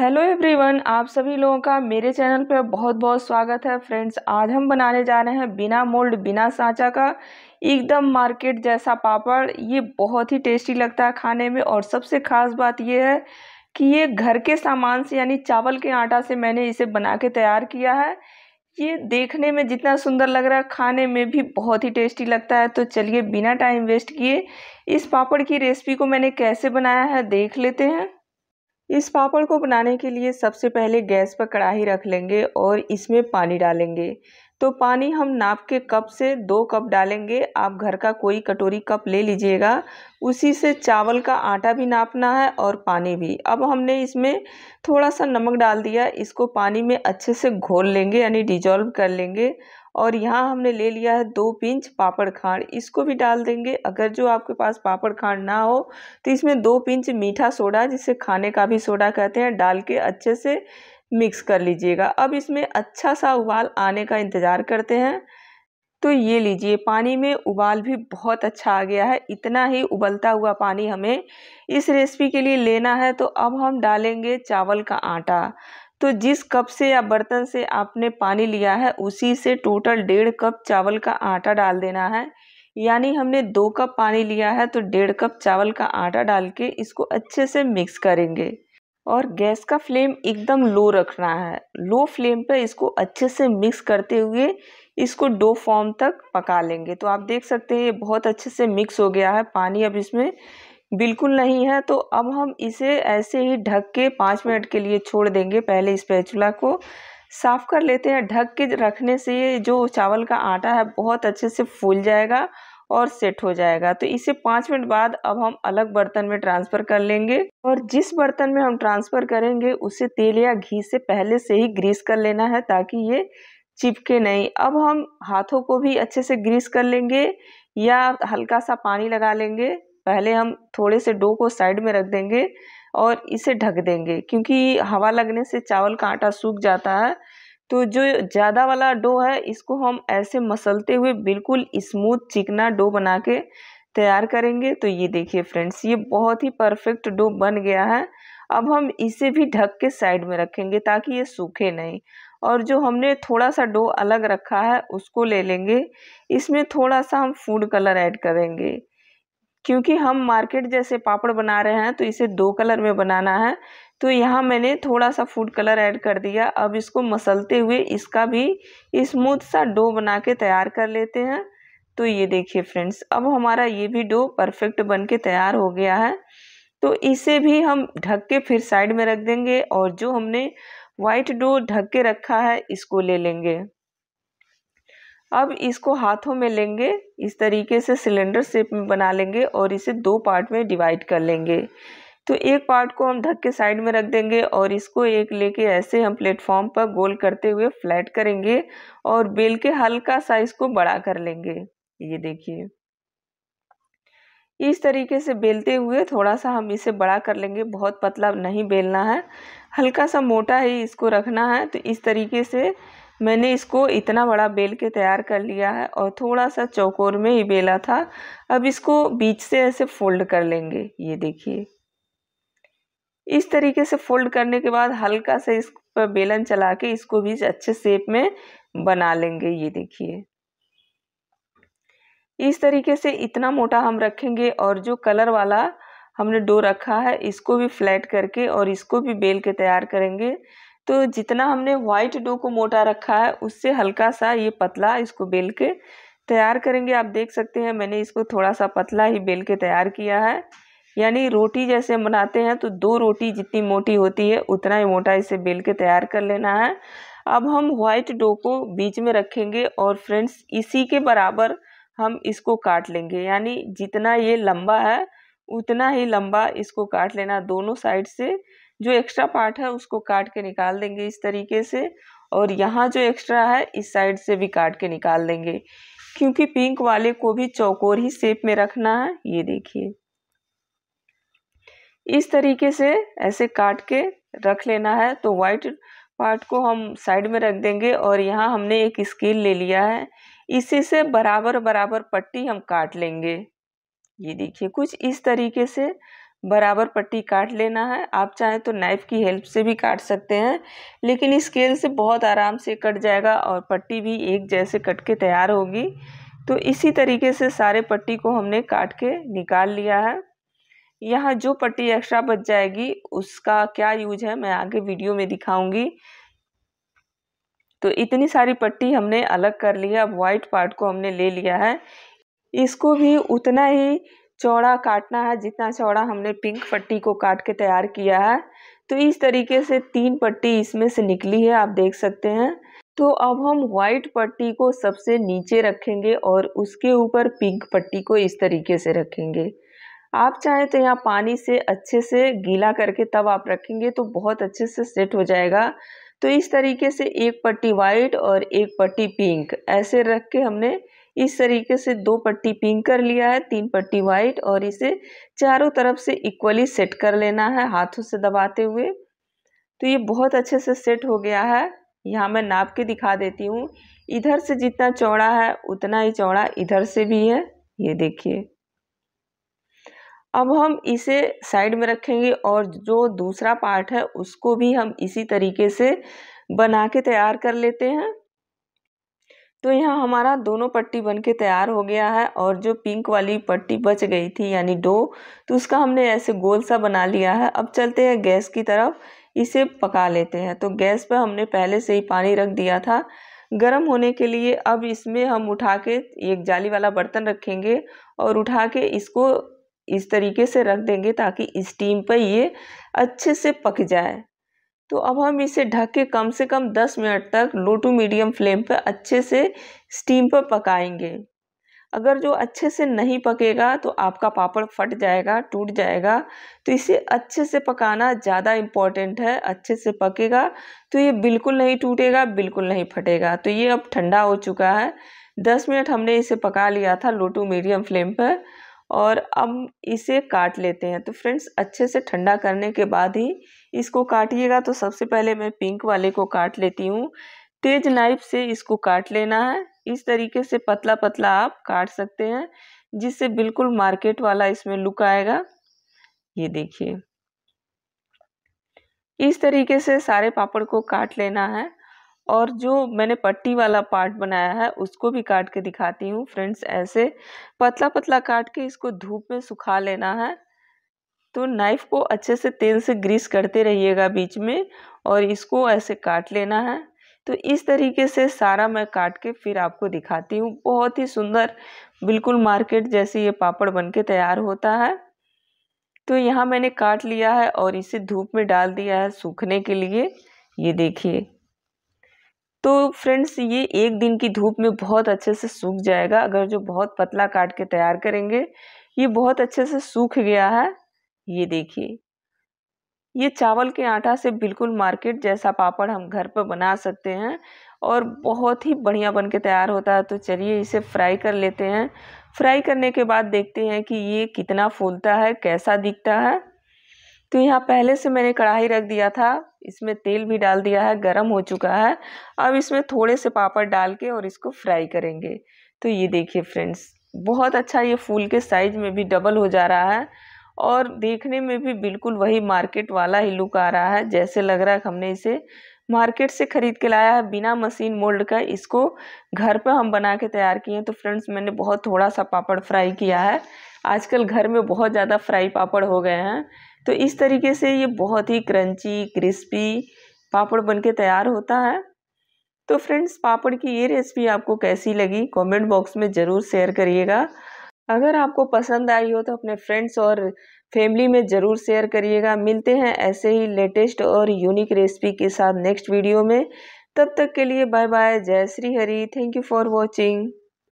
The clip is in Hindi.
हेलो एवरीवन आप सभी लोगों का मेरे चैनल पर बहुत बहुत स्वागत है फ्रेंड्स आज हम बनाने जा रहे हैं बिना मोल्ड बिना सांचा का एकदम मार्केट जैसा पापड़ ये बहुत ही टेस्टी लगता है खाने में और सबसे ख़ास बात ये है कि ये घर के सामान से यानी चावल के आटा से मैंने इसे बना के तैयार किया है ये देखने में जितना सुंदर लग रहा है खाने में भी बहुत ही टेस्टी लगता है तो चलिए बिना टाइम वेस्ट किए इस पापड़ की रेसिपी को मैंने कैसे बनाया है देख लेते हैं इस पापड़ को बनाने के लिए सबसे पहले गैस पर कढ़ाई रख लेंगे और इसमें पानी डालेंगे तो पानी हम नाप के कप से दो कप डालेंगे आप घर का कोई कटोरी कप ले लीजिएगा उसी से चावल का आटा भी नापना है और पानी भी अब हमने इसमें थोड़ा सा नमक डाल दिया इसको पानी में अच्छे से घोल लेंगे यानी डिजॉल्व कर लेंगे और यहाँ हमने ले लिया है दो पिंच पापड़ खाँड इसको भी डाल देंगे अगर जो आपके पास पापड़ खांड ना हो तो इसमें दो पिंच मीठा सोडा जिसे खाने का भी सोडा कहते हैं डाल के अच्छे से मिक्स कर लीजिएगा अब इसमें अच्छा सा उबाल आने का इंतज़ार करते हैं तो ये लीजिए पानी में उबाल भी बहुत अच्छा आ गया है इतना ही उबलता हुआ पानी हमें इस रेसिपी के लिए लेना है तो अब हम डालेंगे चावल का आटा तो जिस कप से या बर्तन से आपने पानी लिया है उसी से टोटल डेढ़ कप चावल का आटा डाल देना है यानी हमने दो कप पानी लिया है तो डेढ़ कप चावल का आटा डाल के इसको अच्छे से मिक्स करेंगे और गैस का फ्लेम एकदम लो रखना है लो फ्लेम पर इसको अच्छे से मिक्स करते हुए इसको डो फॉर्म तक पका लेंगे तो आप देख सकते हैं ये बहुत अच्छे से मिक्स हो गया है पानी अब इसमें बिल्कुल नहीं है तो अब हम इसे ऐसे ही ढक के पाँच मिनट के लिए छोड़ देंगे पहले इस पैचुला को साफ़ कर लेते हैं ढक के रखने से ये जो चावल का आटा है बहुत अच्छे से फूल जाएगा और सेट हो जाएगा तो इसे पाँच मिनट बाद अब हम अलग बर्तन में ट्रांसफ़र कर लेंगे और जिस बर्तन में हम ट्रांसफ़र करेंगे उसे तेल या घी से पहले से ही ग्रीस कर लेना है ताकि ये चिपके नहीं अब हम हाथों को भी अच्छे से ग्रीस कर लेंगे या हल्का सा पानी लगा लेंगे पहले हम थोड़े से डो को साइड में रख देंगे और इसे ढक देंगे क्योंकि हवा लगने से चावल का आटा सूख जाता है तो जो ज़्यादा वाला डो है इसको हम ऐसे मसलते हुए बिल्कुल स्मूथ चिकना डो बना के तैयार करेंगे तो ये देखिए फ्रेंड्स ये बहुत ही परफेक्ट डो बन गया है अब हम इसे भी ढक के साइड में रखेंगे ताकि ये सूखे नहीं और जो हमने थोड़ा सा डो अलग रखा है उसको ले लेंगे इसमें थोड़ा सा हम फूड कलर ऐड करेंगे क्योंकि हम मार्केट जैसे पापड़ बना रहे हैं तो इसे दो कलर में बनाना है तो यहाँ मैंने थोड़ा सा फूड कलर ऐड कर दिया अब इसको मसलते हुए इसका भी स्मूथ सा डो बना के तैयार कर लेते हैं तो ये देखिए फ्रेंड्स अब हमारा ये भी डो परफेक्ट बन के तैयार हो गया है तो इसे भी हम ढक के फिर साइड में रख देंगे और जो हमने वाइट डो ढक के रखा है इसको ले लेंगे अब इसको हाथों में लेंगे इस तरीके से सिलेंडर शेप में बना लेंगे और इसे दो पार्ट में डिवाइड कर लेंगे तो एक पार्ट को हम ढक के साइड में रख देंगे और इसको एक लेके ऐसे हम प्लेटफॉर्म पर गोल करते हुए फ्लैट करेंगे और बेल के हल्का साइज को बड़ा कर लेंगे ये देखिए इस तरीके से बेलते हुए थोड़ा सा हम इसे बड़ा कर लेंगे बहुत पतला नहीं बेलना है हल्का सा मोटा ही इसको रखना है तो इस तरीके से मैंने इसको इतना बड़ा बेल के तैयार कर लिया है और थोड़ा सा चौकोर में ही बेला था अब इसको बीच से ऐसे फोल्ड कर लेंगे ये देखिए इस तरीके से फोल्ड करने के बाद हल्का सा इस पर बेलन चला के इसको भी अच्छे शेप में बना लेंगे ये देखिए इस तरीके से इतना मोटा हम रखेंगे और जो कलर वाला हमने डो रखा है इसको भी फ्लैट करके और इसको भी बेल के तैयार करेंगे तो जितना हमने व्हाइट डो को मोटा रखा है उससे हल्का सा ये पतला इसको बेल के तैयार करेंगे आप देख सकते हैं मैंने इसको थोड़ा सा पतला ही बेल के तैयार किया है यानी रोटी जैसे हम बनाते हैं तो दो रोटी जितनी मोटी होती है उतना ही मोटा इसे बेल के तैयार कर लेना है अब हम व्हाइट डो को बीच में रखेंगे और फ्रेंड्स इसी के बराबर हम इसको काट लेंगे यानी जितना ये लंबा है उतना ही लंबा इसको काट लेना दोनों साइड से जो एक्स्ट्रा पार्ट है उसको काट के निकाल देंगे इस तरीके से और यहाँ जो एक्स्ट्रा है इस साइड से भी काट के निकाल देंगे क्योंकि पिंक वाले को भी चौकोर ही शेप में रखना है ये देखिए इस तरीके से ऐसे काट के रख लेना है तो वाइट पार्ट को हम साइड में रख देंगे और यहाँ हमने एक स्केल ले लिया है इसी से बराबर बराबर पट्टी हम काट लेंगे ये देखिए कुछ इस तरीके से बराबर पट्टी काट लेना है आप चाहें तो नाइफ़ की हेल्प से भी काट सकते हैं लेकिन स्केल से बहुत आराम से कट जाएगा और पट्टी भी एक जैसे कट के तैयार होगी तो इसी तरीके से सारे पट्टी को हमने काट के निकाल लिया है यहाँ जो पट्टी एक्स्ट्रा बच जाएगी उसका क्या यूज है मैं आगे वीडियो में दिखाऊंगी तो इतनी सारी पट्टी हमने अलग कर ली है अब व्हाइट पार्ट को हमने ले लिया है इसको भी उतना ही चौड़ा काटना है जितना चौड़ा हमने पिंक पट्टी को काट के तैयार किया है तो इस तरीके से तीन पट्टी इसमें से निकली है आप देख सकते हैं तो अब हम व्हाइट पट्टी को सबसे नीचे रखेंगे और उसके ऊपर पिंक पट्टी को इस तरीके से रखेंगे आप चाहें तो यहाँ पानी से अच्छे से गीला करके तब आप रखेंगे तो बहुत अच्छे से सेट हो जाएगा तो इस तरीके से एक पट्टी वाइट और एक पट्टी पिंक ऐसे रख के हमने इस तरीके से दो पट्टी पिंक कर लिया है तीन पट्टी वाइट और इसे चारों तरफ से इक्वली सेट कर लेना है हाथों से दबाते हुए तो ये बहुत अच्छे से सेट हो गया है यहाँ मैं नाप के दिखा देती हूँ इधर से जितना चौड़ा है उतना ही चौड़ा इधर से भी है ये देखिए अब हम इसे साइड में रखेंगे और जो दूसरा पार्ट है उसको भी हम इसी तरीके से बना के तैयार कर लेते हैं तो यहाँ हमारा दोनों पट्टी बन के तैयार हो गया है और जो पिंक वाली पट्टी बच गई थी यानी डो तो उसका हमने ऐसे गोल सा बना लिया है अब चलते हैं गैस की तरफ इसे पका लेते हैं तो गैस पर हमने पहले से ही पानी रख दिया था गर्म होने के लिए अब इसमें हम उठा के एक जाली वाला बर्तन रखेंगे और उठा के इसको इस तरीके से रख देंगे ताकि स्टीम पर ये अच्छे से पक जाए तो अब हम इसे ढक के कम से कम दस मिनट तक लो टू मीडियम फ्लेम पर अच्छे से स्टीम पर पकाएंगे अगर जो अच्छे से नहीं पकेगा तो आपका पापड़ फट जाएगा टूट जाएगा तो इसे अच्छे से पकाना ज़्यादा इम्पॉर्टेंट है अच्छे से पकेगा तो ये बिल्कुल नहीं टूटेगा बिल्कुल नहीं फटेगा तो ये अब ठंडा हो चुका है दस मिनट हमने इसे पका लिया था लो टू मीडियम फ्लेम पर और अब इसे काट लेते हैं तो फ्रेंड्स अच्छे से ठंडा करने के बाद ही इसको काटिएगा तो सबसे पहले मैं पिंक वाले को काट लेती हूँ तेज नाइफ से इसको काट लेना है इस तरीके से पतला पतला आप काट सकते हैं जिससे बिल्कुल मार्केट वाला इसमें लुक आएगा ये देखिए इस तरीके से सारे पापड़ को काट लेना है और जो मैंने पट्टी वाला पार्ट बनाया है उसको भी काट के दिखाती हूँ फ्रेंड्स ऐसे पतला पतला काट के इसको धूप में सुखा लेना है तो नाइफ़ को अच्छे से तेल से ग्रीस करते रहिएगा बीच में और इसको ऐसे काट लेना है तो इस तरीके से सारा मैं काट के फिर आपको दिखाती हूँ बहुत ही सुंदर बिल्कुल मार्केट जैसे ये पापड़ बन के तैयार होता है तो यहाँ मैंने काट लिया है और इसे धूप में डाल दिया है सूखने के लिए ये देखिए तो फ्रेंड्स ये एक दिन की धूप में बहुत अच्छे से सूख जाएगा अगर जो बहुत पतला काट के तैयार करेंगे ये बहुत अच्छे से सूख गया है ये देखिए ये चावल के आटा से बिल्कुल मार्केट जैसा पापड़ हम घर पर बना सकते हैं और बहुत ही बढ़िया बन के तैयार होता है तो चलिए इसे फ्राई कर लेते हैं फ्राई करने के बाद देखते हैं कि ये कितना फूलता है कैसा दिखता है तो यहाँ पहले से मैंने कढ़ाई रख दिया था इसमें तेल भी डाल दिया है गर्म हो चुका है अब इसमें थोड़े से पापड़ डाल के और इसको फ्राई करेंगे तो ये देखिए फ्रेंड्स बहुत अच्छा ये फूल के साइज में भी डबल हो जा रहा है और देखने में भी बिल्कुल वही मार्केट वाला ही लुक आ रहा है जैसे लग रहा है हमने इसे मार्केट से ख़रीद के लाया है बिना मशीन मोल्ड का इसको घर पर हम बना के तैयार किए हैं तो फ्रेंड्स मैंने बहुत थोड़ा सा पापड़ फ्राई किया है आजकल घर में बहुत ज़्यादा फ्राई पापड़ हो गए हैं तो इस तरीके से ये बहुत ही क्रंची क्रिस्पी पापड़ बन के तैयार होता है तो फ्रेंड्स पापड़ की ये रेसिपी आपको कैसी लगी कमेंट बॉक्स में ज़रूर शेयर करिएगा अगर आपको पसंद आई हो तो अपने फ्रेंड्स और फैमिली में ज़रूर शेयर करिएगा मिलते हैं ऐसे ही लेटेस्ट और यूनिक रेसिपी के साथ नेक्स्ट वीडियो में तब तक के लिए बाय बाय जय Shri Hari thank you for watching